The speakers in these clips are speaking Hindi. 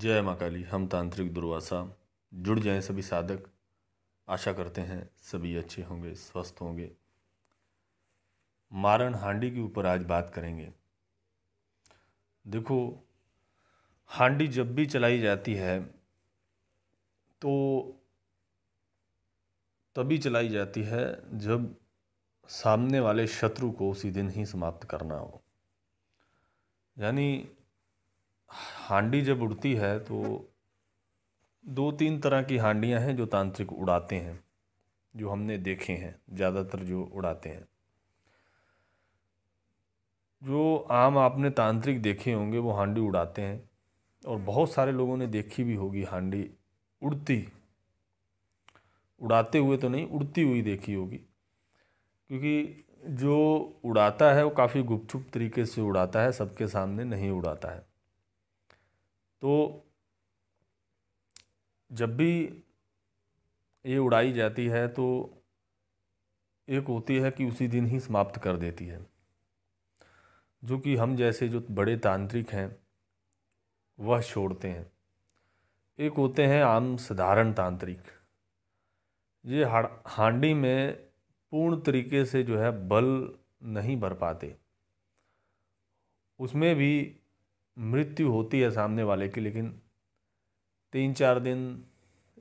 जय माँ काली हम तांत्रिक दुर्वासा जुड़ जाएं सभी साधक आशा करते हैं सभी अच्छे होंगे स्वस्थ होंगे मारण हांडी के ऊपर आज बात करेंगे देखो हांडी जब भी चलाई जाती है तो तभी चलाई जाती है जब सामने वाले शत्रु को उसी दिन ही समाप्त करना हो यानी हांडी जब उड़ती है तो दो तीन तरह की हांडियाँ हैं जो तांत्रिक उड़ाते हैं जो हमने देखे हैं ज़्यादातर जो उड़ाते हैं जो आम आपने तांत्रिक देखे होंगे वो हांडी उड़ाते हैं और बहुत सारे लोगों ने देखी भी होगी हांडी उड़ती उड़ाते हुए तो नहीं उड़ती हुई देखी होगी क्योंकि जो उड़ाता है वो काफ़ी गुपचुप तरीके से उड़ाता है सबके सामने नहीं उड़ाता है तो जब भी ये उड़ाई जाती है तो एक होती है कि उसी दिन ही समाप्त कर देती है जो कि हम जैसे जो बड़े तांत्रिक हैं वह छोड़ते हैं एक होते हैं आम साधारण तांत्रिक ये हांडी में पूर्ण तरीके से जो है बल नहीं भर पाते उसमें भी मृत्यु होती है सामने वाले की लेकिन तीन चार दिन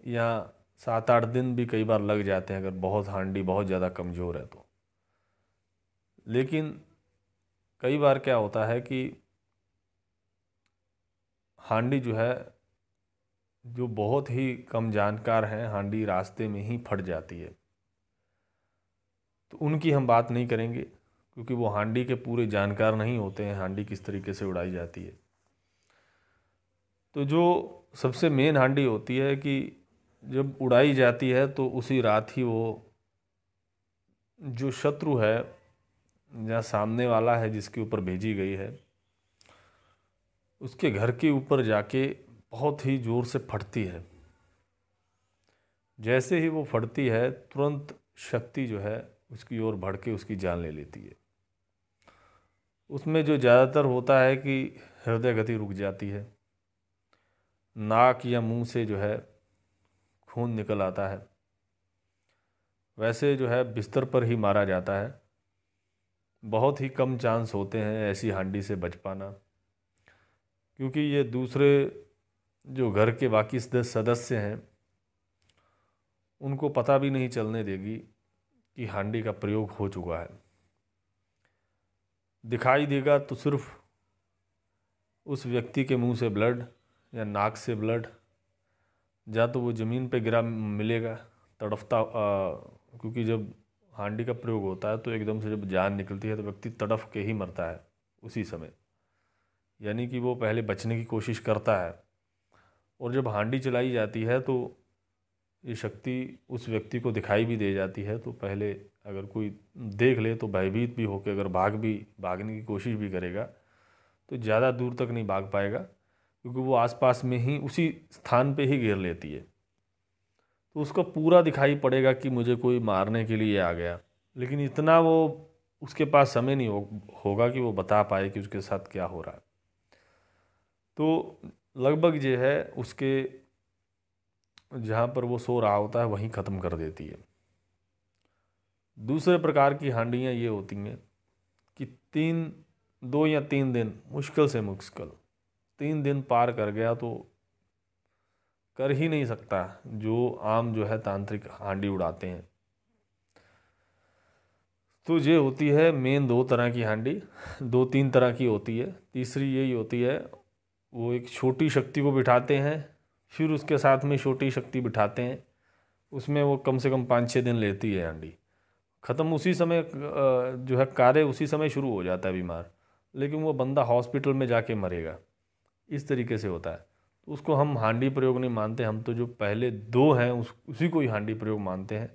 या सात आठ दिन भी कई बार लग जाते हैं अगर बहुत हांडी बहुत ज़्यादा कमज़ोर है तो लेकिन कई बार क्या होता है कि हांडी जो है जो बहुत ही कम जानकार हैं हांडी रास्ते में ही फट जाती है तो उनकी हम बात नहीं करेंगे क्योंकि वो हांडी के पूरे जानकार नहीं होते हैं हांडी किस तरीके से उड़ाई जाती है तो जो सबसे मेन हांडी होती है कि जब उड़ाई जाती है तो उसी रात ही वो जो शत्रु है या सामने वाला है जिसके ऊपर भेजी गई है उसके घर के ऊपर जाके बहुत ही ज़ोर से फटती है जैसे ही वो फटती है तुरंत शक्ति जो है उसकी ओर बढ़ के उसकी जान ले लेती है उसमें जो ज़्यादातर होता है कि हृदय गति रुक जाती है नाक या मुंह से जो है खून निकल आता है वैसे जो है बिस्तर पर ही मारा जाता है बहुत ही कम चांस होते हैं ऐसी हांडी से बच पाना क्योंकि ये दूसरे जो घर के बाकी सदस्य हैं उनको पता भी नहीं चलने देगी कि हांडी का प्रयोग हो चुका है दिखाई देगा तो सिर्फ उस व्यक्ति के मुंह से ब्लड या नाक से ब्लड या तो वो ज़मीन पे गिरा मिलेगा तड़फता क्योंकि जब हांडी का प्रयोग होता है तो एकदम से जब जान निकलती है तो व्यक्ति तड़फ के ही मरता है उसी समय यानी कि वो पहले बचने की कोशिश करता है और जब हांडी चलाई जाती है तो ये शक्ति उस व्यक्ति को दिखाई भी दे जाती है तो पहले अगर कोई देख ले तो भयभीत भी होकर अगर भाग भी भागने की कोशिश भी करेगा तो ज़्यादा दूर तक नहीं भाग पाएगा क्योंकि वो आसपास में ही उसी स्थान पे ही घेर लेती है तो उसका पूरा दिखाई पड़ेगा कि मुझे कोई मारने के लिए आ गया लेकिन इतना वो उसके पास समय नहीं हो, होगा कि वो बता पाए कि उसके साथ क्या हो रहा है तो लगभग जो है उसके जहाँ पर वो सो रहा होता है वहीं ख़त्म कर देती है दूसरे प्रकार की हांडियाँ ये होती हैं कि तीन दो या तीन दिन मुश्किल से मुश्किल तीन दिन पार कर गया तो कर ही नहीं सकता जो आम जो है तांत्रिक हांडी उड़ाते हैं तो ये होती है मेन दो तरह की हांडी दो तीन तरह की होती है तीसरी यही होती है वो एक छोटी शक्ति को बिठाते हैं फिर उसके साथ में छोटी शक्ति बिठाते हैं उसमें वो कम से कम पाँच छः दिन लेती है हांडी ख़त्म उसी समय जो है कार्य उसी समय शुरू हो जाता है बीमार लेकिन वो बंदा हॉस्पिटल में जाके मरेगा इस तरीके से होता है तो उसको हम हांडी प्रयोग नहीं मानते हम तो जो पहले दो हैं उस उसी को ही हांडी प्रयोग मानते हैं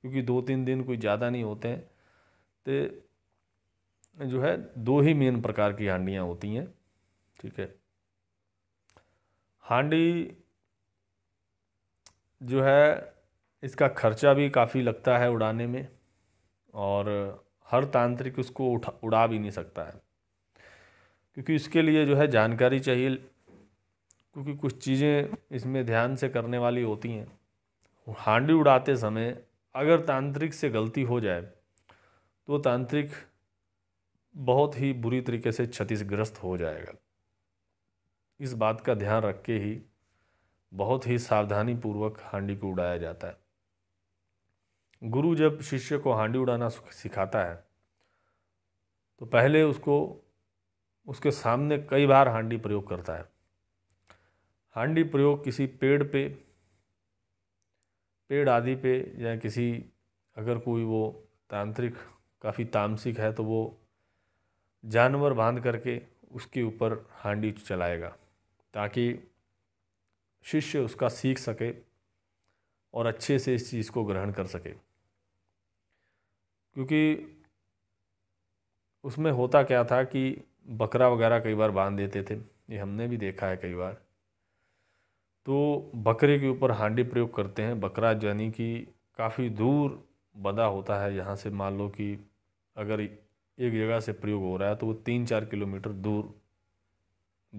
क्योंकि दो तीन दिन कोई ज़्यादा नहीं होते हैं तो जो है दो ही मेन प्रकार की हांडियाँ होती हैं ठीक है हांडी जो है इसका खर्चा भी काफ़ी लगता है उड़ाने में और हर तांत्रिक उसको उठा उड़ा भी नहीं सकता है क्योंकि इसके लिए जो है जानकारी चाहिए क्योंकि कुछ चीज़ें इसमें ध्यान से करने वाली होती हैं हांडी उड़ाते समय अगर तांत्रिक से गलती हो जाए तो तांत्रिक बहुत ही बुरी तरीके से क्षतिग्रस्त हो जाएगा इस बात का ध्यान रख के ही बहुत ही सावधानी पूर्वक हांडी को उड़ाया जाता है गुरु जब शिष्य को हांडी उड़ाना सिखाता है तो पहले उसको उसके सामने कई बार हांडी प्रयोग करता है हांडी प्रयोग किसी पेड़ पे पेड़ आदि पे या किसी अगर कोई वो तांत्रिक काफ़ी तामसिक है तो वो जानवर बांध करके उसके ऊपर हांडी चलाएगा ताकि शिष्य उसका सीख सके और अच्छे से इस चीज़ को ग्रहण कर सके क्योंकि उसमें होता क्या था कि बकरा वगैरह कई बार बांध देते थे ये हमने भी देखा है कई बार तो बकरे के ऊपर हांडी प्रयोग करते हैं बकरा यानी कि काफ़ी दूर बदा होता है यहाँ से मान लो कि अगर एक जगह से प्रयोग हो रहा है तो वो तीन चार किलोमीटर दूर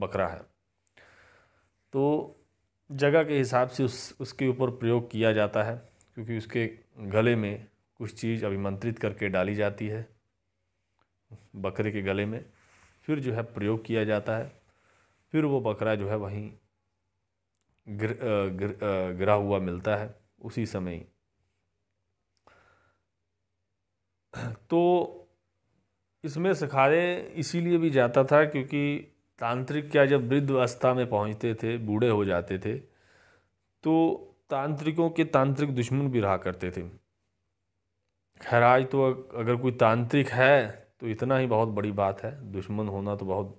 बकरा है तो जगह के हिसाब से उस उसके ऊपर प्रयोग किया जाता है क्योंकि उसके गले में कुछ चीज़ अभिमंत्रित करके डाली जाती है बकरे के गले में फिर जो है प्रयोग किया जाता है फिर वो बकरा जो है वहीं गिर, गिर, गिरा हुआ मिलता है उसी समय ही तो इसमें सिखाए इसीलिए भी जाता था क्योंकि तांत्रिक क्या जब वृद्ध अवस्था में पहुंचते थे बूढ़े हो जाते थे तो तांत्रिकों के तांत्रिक दुश्मन भी रहा करते थे खैर आज तो अगर कोई तांत्रिक है तो इतना ही बहुत बड़ी बात है दुश्मन होना तो बहुत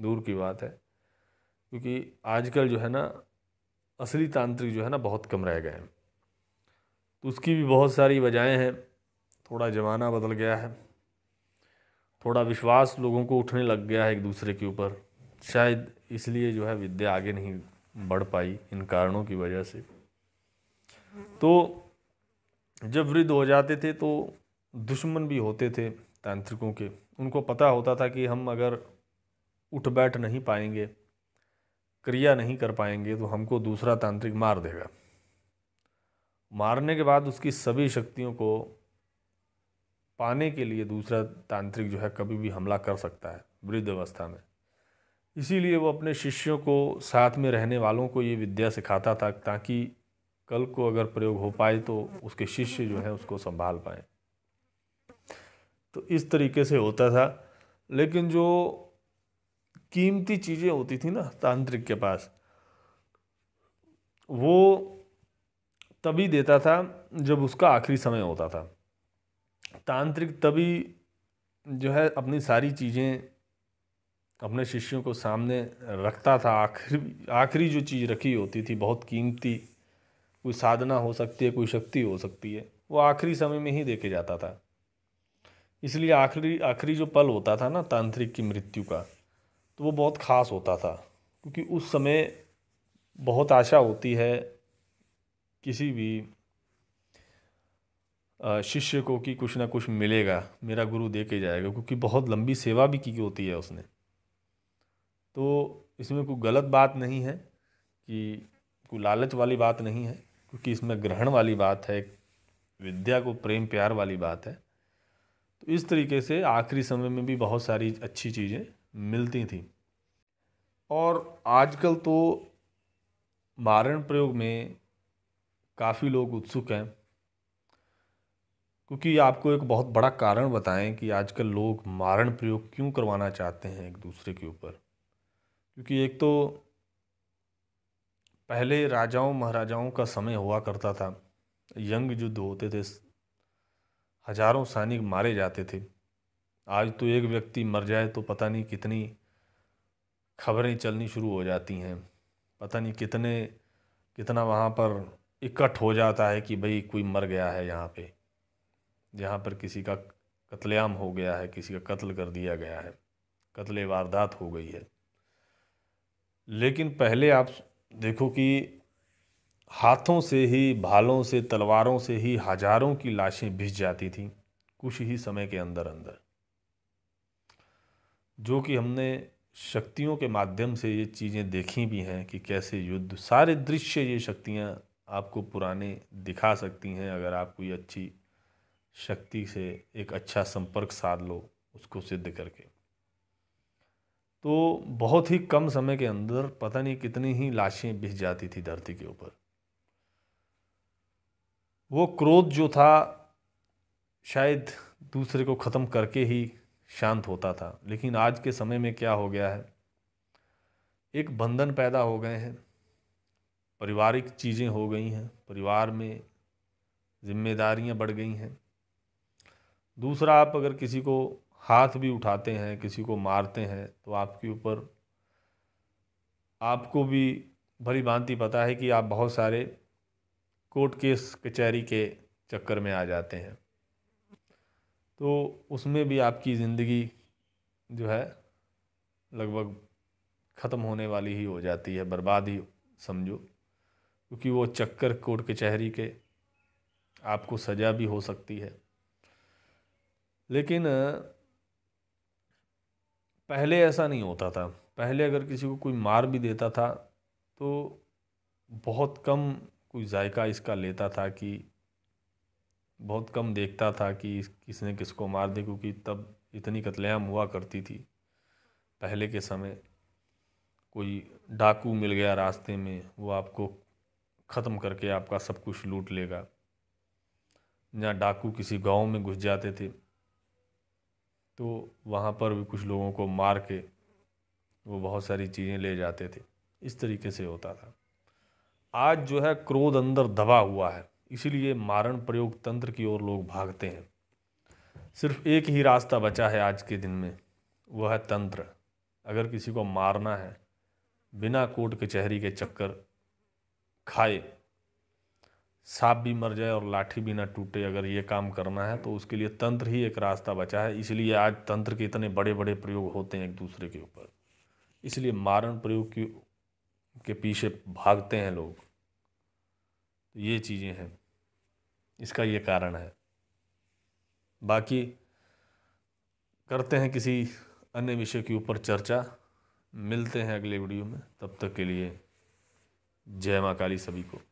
दूर की बात है क्योंकि आजकल जो है ना असली तांत्रिक जो है ना बहुत कम रह गए हैं तो उसकी भी बहुत सारी वजहें हैं थोड़ा ज़माना बदल गया है थोड़ा विश्वास लोगों को उठने लग गया है एक दूसरे के ऊपर शायद इसलिए जो है विद्या आगे नहीं बढ़ पाई इन कारणों की वजह से तो जब वृद्ध हो जाते थे तो दुश्मन भी होते थे तांत्रिकों के उनको पता होता था कि हम अगर उठ बैठ नहीं पाएंगे क्रिया नहीं कर पाएंगे तो हमको दूसरा तांत्रिक मार देगा मारने के बाद उसकी सभी शक्तियों को पाने के लिए दूसरा तांत्रिक जो है कभी भी हमला कर सकता है वृद्ध अवस्था में इसीलिए वो अपने शिष्यों को साथ में रहने वालों को ये विद्या सिखाता था ताकि कल को अगर प्रयोग हो पाए तो उसके शिष्य जो है उसको संभाल पाए तो इस तरीके से होता था लेकिन जो कीमती चीज़ें होती थी ना तांत्रिक के पास वो तभी देता था जब उसका आखिरी समय होता था तांत्रिक तभी जो है अपनी सारी चीज़ें अपने शिष्यों को सामने रखता था आखिरी आखिरी जो चीज़ रखी होती थी बहुत कीमती कोई साधना हो सकती है कोई शक्ति हो सकती है वो आखिरी समय में ही देखे जाता था इसलिए आखिरी आखिरी जो पल होता था ना तांत्रिक की मृत्यु का तो वो बहुत ख़ास होता था क्योंकि उस समय बहुत आशा होती है किसी भी शिष्य को कि कुछ ना कुछ मिलेगा मेरा गुरु दे के जाएगा क्योंकि बहुत लंबी सेवा भी की होती है उसने तो इसमें कोई गलत बात नहीं है कि कोई लालच वाली बात नहीं है क्योंकि इसमें ग्रहण वाली बात है विद्या को प्रेम प्यार वाली बात है तो इस तरीके से आखिरी समय में भी बहुत सारी अच्छी चीज़ें मिलती थी और आजकल तो मारण प्रयोग में काफ़ी लोग उत्सुक हैं क्योंकि आपको एक बहुत बड़ा कारण बताएं कि आजकल लोग मारण प्रयोग क्यों करवाना चाहते हैं एक दूसरे के ऊपर क्योंकि एक तो पहले राजाओं महाराजाओं का समय हुआ करता था यंग युद्ध होते थे हजारों सैनिक मारे जाते थे आज तो एक व्यक्ति मर जाए तो पता नहीं कितनी खबरें चलनी शुरू हो जाती हैं पता नहीं कितने कितना वहाँ पर इकट्ठ हो जाता है कि भाई कोई मर गया है यहाँ पे यहाँ पर किसी का कत्लेआम हो गया है किसी का कत्ल कर दिया गया है कत्ल वारदात हो गई है लेकिन पहले आप देखो कि हाथों से ही भालों से तलवारों से ही हजारों की लाशें भिज जाती थीं कुछ ही समय के अंदर अंदर जो कि हमने शक्तियों के माध्यम से ये चीज़ें देखी भी हैं कि कैसे युद्ध सारे दृश्य ये शक्तियाँ आपको पुराने दिखा सकती हैं अगर आप कोई अच्छी शक्ति से एक अच्छा संपर्क साध लो उसको सिद्ध करके तो बहुत ही कम समय के अंदर पता नहीं कितनी ही लाशें बिछ जाती थी धरती के ऊपर वो क्रोध जो था शायद दूसरे को ख़त्म करके ही शांत होता था लेकिन आज के समय में क्या हो गया है एक बंधन पैदा हो गए हैं पारिवारिक चीज़ें हो गई हैं परिवार में जिम्मेदारियां बढ़ गई हैं दूसरा आप अगर किसी को हाथ भी उठाते हैं किसी को मारते हैं तो आपके ऊपर आपको भी भरी भांति पता है कि आप बहुत सारे कोर्ट केस कचहरी के चक्कर में आ जाते हैं तो उसमें भी आपकी ज़िंदगी जो है लगभग ख़त्म होने वाली ही हो जाती है बर्बाद ही समझो क्योंकि वो चक्कर कोर्ट कचहरी के, के आपको सज़ा भी हो सकती है लेकिन पहले ऐसा नहीं होता था पहले अगर किसी को कोई मार भी देता था तो बहुत कम कोई जायका इसका लेता था कि बहुत कम देखता था कि किसने किसको मार दे क्योंकि तब इतनी कतलेआम हुआ करती थी पहले के समय कोई डाकू मिल गया रास्ते में वो आपको ख़त्म करके आपका सब कुछ लूट लेगा या डाकू किसी गांव में घुस जाते थे तो वहाँ पर भी कुछ लोगों को मार के वो बहुत सारी चीज़ें ले जाते थे इस तरीके से होता था आज जो है क्रोध अंदर दबा हुआ है इसीलिए मारण प्रयोग तंत्र की ओर लोग भागते हैं सिर्फ एक ही रास्ता बचा है आज के दिन में वह है तंत्र अगर किसी को मारना है बिना कोर्ट कचहरी के, के चक्कर खाए सांप भी मर जाए और लाठी भी ना टूटे अगर ये काम करना है तो उसके लिए तंत्र ही एक रास्ता बचा है इसलिए आज तंत्र के इतने बड़े बड़े प्रयोग होते हैं एक दूसरे के ऊपर इसलिए मारण प्रयोग की के पीछे भागते हैं लोग तो ये चीज़ें हैं इसका ये कारण है बाकी करते हैं किसी अन्य विषय के ऊपर चर्चा मिलते हैं अगले वीडियो में तब तक के लिए जय माँ काली सभी को